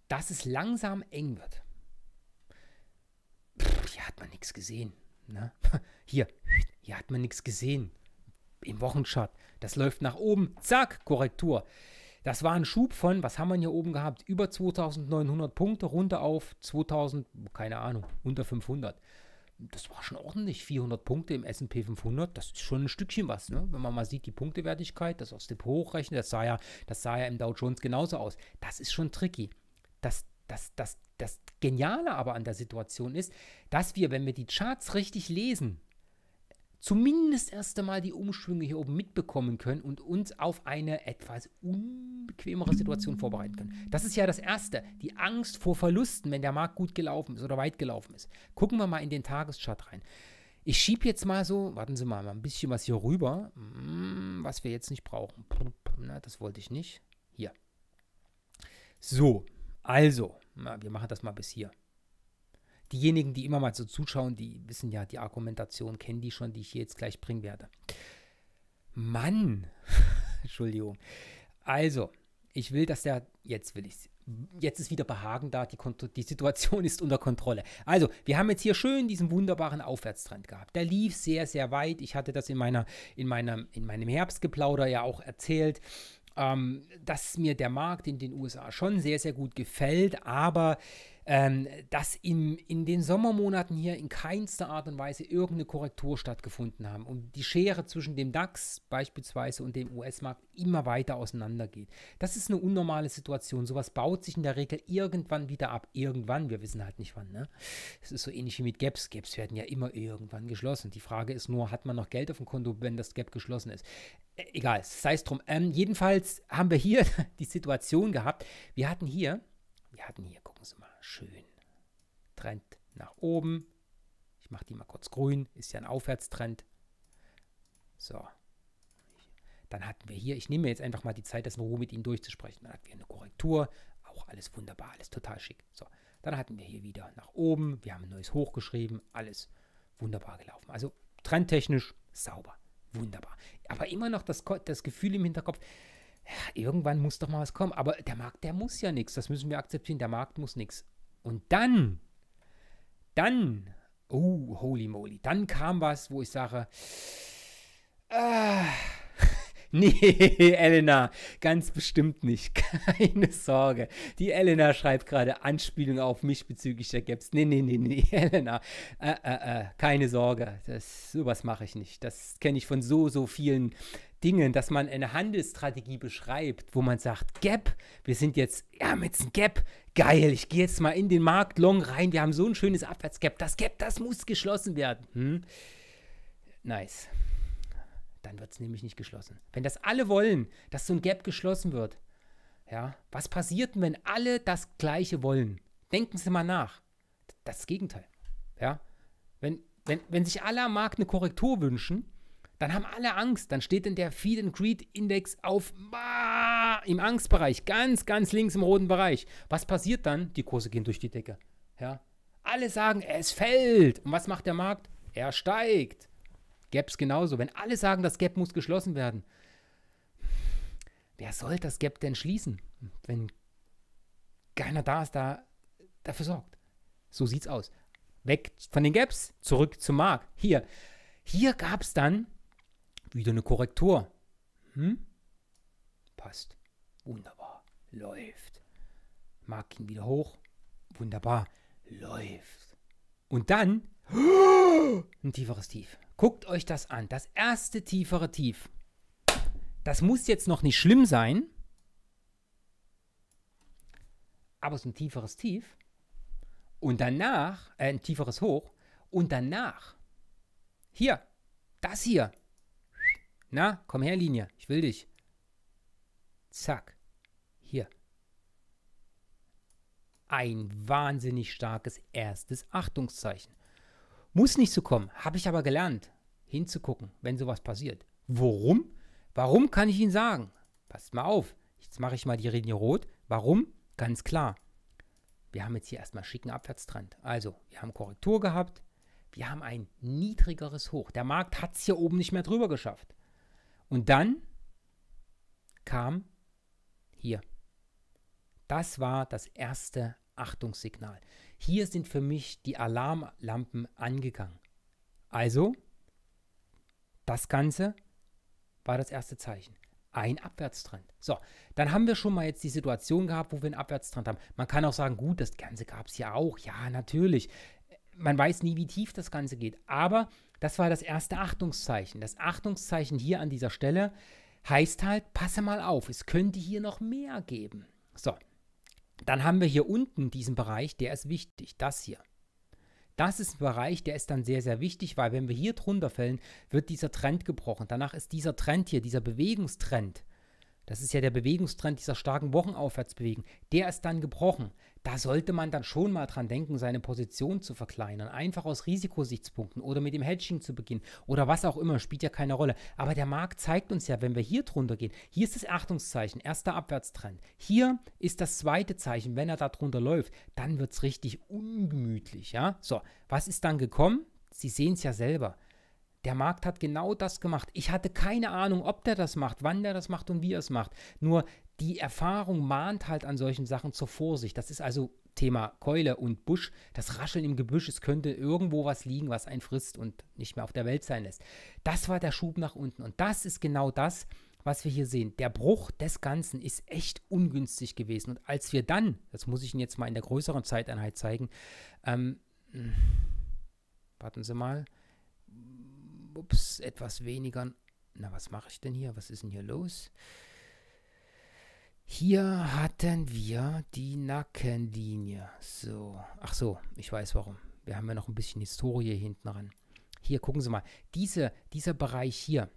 Speaker 1: dass es langsam eng wird. Pff, hier hat man nichts gesehen. Ne? Hier, hier hat man nichts gesehen. Im Wochenchart. Das läuft nach oben. Zack, Korrektur. Das war ein Schub von, was haben wir hier oben gehabt? Über 2900 Punkte runter auf 2000, keine Ahnung, unter 500 das war schon ordentlich. 400 Punkte im S&P 500, das ist schon ein Stückchen was. Ne? Wenn man mal sieht, die Punktewertigkeit, das aufs Depot hochrechnet, das sah ja, das sah ja im Dow Jones genauso aus. Das ist schon tricky. Das, das, das, das Geniale aber an der Situation ist, dass wir, wenn wir die Charts richtig lesen, zumindest erst einmal die Umschwünge hier oben mitbekommen können und uns auf eine etwas unbequemere Situation vorbereiten können. Das ist ja das Erste, die Angst vor Verlusten, wenn der Markt gut gelaufen ist oder weit gelaufen ist. Gucken wir mal in den Tageschart rein. Ich schiebe jetzt mal so, warten Sie mal, mal ein bisschen was hier rüber, mm, was wir jetzt nicht brauchen. Na, das wollte ich nicht. Hier. So, also, na, wir machen das mal bis hier diejenigen, die immer mal so zuschauen, die wissen ja, die Argumentation kennen die schon, die ich hier jetzt gleich bringen werde. Mann, Entschuldigung. Also, ich will, dass der, jetzt will ich Jetzt ist wieder Behagen da, die, die, Situation ist unter Kontrolle. Also, wir haben jetzt hier schön diesen wunderbaren Aufwärtstrend gehabt. Der lief sehr, sehr weit. Ich hatte das in, meiner, in, meiner, in meinem Herbstgeplauder ja auch erzählt, ähm, dass mir der Markt in den USA schon sehr, sehr gut gefällt, aber ähm, dass im, in den Sommermonaten hier in keinster Art und Weise irgendeine Korrektur stattgefunden haben und die Schere zwischen dem DAX beispielsweise und dem US-Markt immer weiter auseinandergeht. Das ist eine unnormale Situation. Sowas baut sich in der Regel irgendwann wieder ab. Irgendwann, wir wissen halt nicht wann. Ne? ist so ähnlich wie mit Gaps. Gaps werden ja immer irgendwann geschlossen. Die Frage ist nur, hat man noch Geld auf dem Konto, wenn das Gap geschlossen ist? Äh, egal, sei es drum. Ähm, jedenfalls haben wir hier die Situation gehabt. Wir hatten hier wir hatten hier, gucken Sie mal, schön. Trend nach oben. Ich mache die mal kurz grün. Ist ja ein Aufwärtstrend. So. Dann hatten wir hier, ich nehme jetzt einfach mal die Zeit, das in Ruhe mit Ihnen durchzusprechen. Dann hatten wir eine Korrektur. Auch alles wunderbar, alles total schick. So, dann hatten wir hier wieder nach oben. Wir haben ein neues Hoch geschrieben. Alles wunderbar gelaufen. Also trendtechnisch sauber. Wunderbar. Aber immer noch das, das Gefühl im Hinterkopf, irgendwann muss doch mal was kommen. Aber der Markt, der muss ja nichts. Das müssen wir akzeptieren. Der Markt muss nichts. Und dann, dann, oh, holy moly, dann kam was, wo ich sage, ah, Nee, Elena, ganz bestimmt nicht. Keine Sorge. Die Elena schreibt gerade Anspielungen auf mich bezüglich der Gaps. Nee, nee, nee, nee, Elena. Äh, äh, äh, keine Sorge. Das, sowas mache ich nicht. Das kenne ich von so, so vielen Dingen, dass man eine Handelsstrategie beschreibt, wo man sagt, Gap, wir sind jetzt, ja, mit einem Gap, geil, ich gehe jetzt mal in den Markt long rein, wir haben so ein schönes Abwärtsgap, das Gap, das muss geschlossen werden. Hm? Nice dann wird es nämlich nicht geschlossen. Wenn das alle wollen, dass so ein Gap geschlossen wird, ja, was passiert, wenn alle das Gleiche wollen? Denken Sie mal nach. Das Gegenteil. Ja, wenn, wenn, wenn sich alle am Markt eine Korrektur wünschen, dann haben alle Angst. Dann steht in der Feed and Greed Index auf im Angstbereich, ganz, ganz links im roten Bereich. Was passiert dann? Die Kurse gehen durch die Decke. Ja, alle sagen, es fällt. Und was macht der Markt? Er steigt. Gaps genauso. Wenn alle sagen, das Gap muss geschlossen werden, wer soll das Gap denn schließen, wenn keiner da ist, da dafür sorgt? So sieht's aus. Weg von den Gaps, zurück zum Markt. Hier. Hier gab es dann wieder eine Korrektur. Hm? Passt. Wunderbar. Läuft. Markt ging wieder hoch. Wunderbar. Läuft. Und dann ein tieferes Tief. Guckt euch das an. Das erste tiefere Tief. Das muss jetzt noch nicht schlimm sein, aber es ist ein tieferes Tief und danach, äh, ein tieferes Hoch und danach, hier, das hier. Na, komm her, Linie, ich will dich. Zack, hier. Ein wahnsinnig starkes erstes Achtungszeichen. Muss nicht so kommen, habe ich aber gelernt, hinzugucken, wenn sowas passiert. Warum? Warum kann ich Ihnen sagen? Passt mal auf, jetzt mache ich mal die Linie rot. Warum? Ganz klar. Wir haben jetzt hier erstmal schicken Abwärtstrend. Also, wir haben Korrektur gehabt, wir haben ein niedrigeres Hoch. Der Markt hat es hier oben nicht mehr drüber geschafft. Und dann kam hier. Das war das erste Achtungssignal. Hier sind für mich die Alarmlampen angegangen. Also, das Ganze war das erste Zeichen. Ein Abwärtstrend. So, dann haben wir schon mal jetzt die Situation gehabt, wo wir einen Abwärtstrend haben. Man kann auch sagen, gut, das Ganze gab es ja auch. Ja, natürlich. Man weiß nie, wie tief das Ganze geht. Aber das war das erste Achtungszeichen. Das Achtungszeichen hier an dieser Stelle heißt halt, passe mal auf, es könnte hier noch mehr geben. So, dann haben wir hier unten diesen Bereich, der ist wichtig, das hier. Das ist ein Bereich, der ist dann sehr, sehr wichtig, weil wenn wir hier drunter fällen, wird dieser Trend gebrochen. Danach ist dieser Trend hier, dieser Bewegungstrend, das ist ja der Bewegungstrend dieser starken Wochenaufwärtsbewegung, der ist dann gebrochen. Da sollte man dann schon mal dran denken, seine Position zu verkleinern, einfach aus Risikosichtspunkten oder mit dem Hedging zu beginnen oder was auch immer, spielt ja keine Rolle. Aber der Markt zeigt uns ja, wenn wir hier drunter gehen, hier ist das Achtungszeichen, erster Abwärtstrend. Hier ist das zweite Zeichen, wenn er da drunter läuft, dann wird es richtig ungemütlich, ja? So, was ist dann gekommen? Sie sehen es ja selber. Der Markt hat genau das gemacht. Ich hatte keine Ahnung, ob der das macht, wann der das macht und wie er es macht. Nur die Erfahrung mahnt halt an solchen Sachen zur Vorsicht. Das ist also Thema Keule und Busch. Das Rascheln im Gebüsch, es könnte irgendwo was liegen, was einen frisst und nicht mehr auf der Welt sein lässt. Das war der Schub nach unten. Und das ist genau das, was wir hier sehen. Der Bruch des Ganzen ist echt ungünstig gewesen. Und als wir dann, das muss ich Ihnen jetzt mal in der größeren Zeiteinheit zeigen, ähm, hm, warten Sie mal, ups, etwas weniger. Na, was mache ich denn hier? Was ist denn hier los? Hier hatten wir die Nackenlinie. So, ach so, ich weiß warum. Wir haben ja noch ein bisschen Historie hinten ran. Hier, gucken Sie mal. Diese, dieser Bereich hier,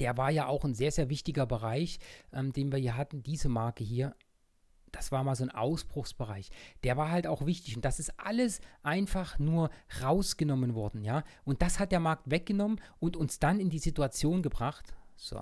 Speaker 1: der war ja auch ein sehr, sehr wichtiger Bereich, ähm, den wir hier hatten. Diese Marke hier, das war mal so ein Ausbruchsbereich. Der war halt auch wichtig und das ist alles einfach nur rausgenommen worden, ja. Und das hat der Markt weggenommen und uns dann in die Situation gebracht. So,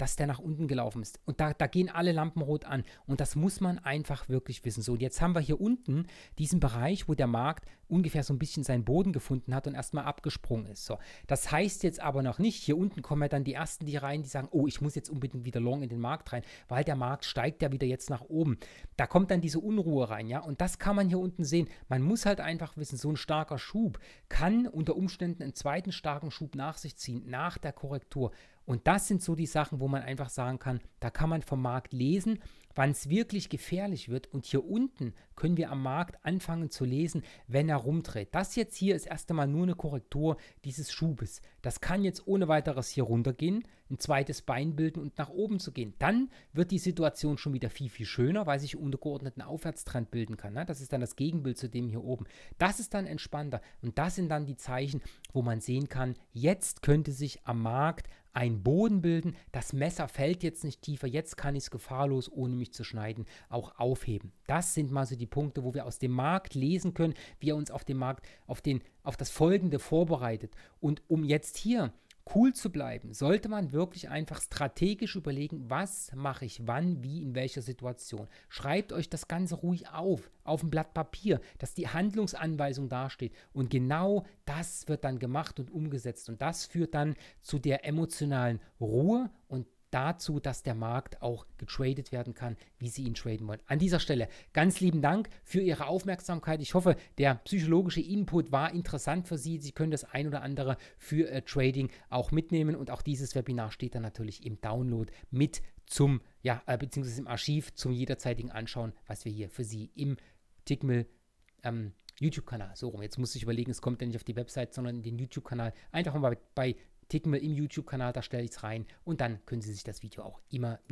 Speaker 1: dass der nach unten gelaufen ist. Und da, da gehen alle Lampen rot an. Und das muss man einfach wirklich wissen. So, und jetzt haben wir hier unten diesen Bereich, wo der Markt ungefähr so ein bisschen seinen Boden gefunden hat und erstmal abgesprungen ist. So, das heißt jetzt aber noch nicht, hier unten kommen ja dann die Ersten, die rein, die sagen, oh, ich muss jetzt unbedingt wieder long in den Markt rein, weil der Markt steigt ja wieder jetzt nach oben. Da kommt dann diese Unruhe rein, ja. Und das kann man hier unten sehen. Man muss halt einfach wissen, so ein starker Schub kann unter Umständen einen zweiten starken Schub nach sich ziehen, nach der Korrektur. Und das sind so die Sachen, wo man einfach sagen kann, da kann man vom Markt lesen, wann es wirklich gefährlich wird. Und hier unten können wir am Markt anfangen zu lesen, wenn er rumdreht. Das jetzt hier ist erst einmal nur eine Korrektur dieses Schubes. Das kann jetzt ohne weiteres hier runtergehen, ein zweites Bein bilden und nach oben zu gehen. Dann wird die Situation schon wieder viel, viel schöner, weil sich untergeordneten Aufwärtstrend bilden kann. Ne? Das ist dann das Gegenbild zu dem hier oben. Das ist dann entspannter. Und das sind dann die Zeichen, wo man sehen kann, jetzt könnte sich am Markt einen Boden bilden. Das Messer fällt jetzt nicht tiefer, jetzt kann ich es gefahrlos, ohne mich zu schneiden, auch aufheben. Das sind mal so die Punkte, wo wir aus dem Markt lesen können, wie er uns auf dem Markt, auf, den, auf das Folgende vorbereitet. Und um jetzt hier cool zu bleiben, sollte man wirklich einfach strategisch überlegen, was mache ich wann, wie, in welcher Situation. Schreibt euch das Ganze ruhig auf, auf ein Blatt Papier, dass die Handlungsanweisung dasteht. Und genau das wird dann gemacht und umgesetzt. Und das führt dann zu der emotionalen Ruhe und dazu, dass der Markt auch getradet werden kann, wie Sie ihn traden wollen. An dieser Stelle ganz lieben Dank für Ihre Aufmerksamkeit. Ich hoffe, der psychologische Input war interessant für Sie. Sie können das ein oder andere für äh, Trading auch mitnehmen und auch dieses Webinar steht dann natürlich im Download mit zum, ja, äh, beziehungsweise im Archiv zum jederzeitigen Anschauen, was wir hier für Sie im Tickmill ähm, YouTube-Kanal, so rum. Jetzt muss ich überlegen, es kommt ja nicht auf die Website, sondern in den YouTube-Kanal. Einfach mal bei, bei Ticken wir im YouTube-Kanal, da stelle ich es rein und dann können Sie sich das Video auch immer wieder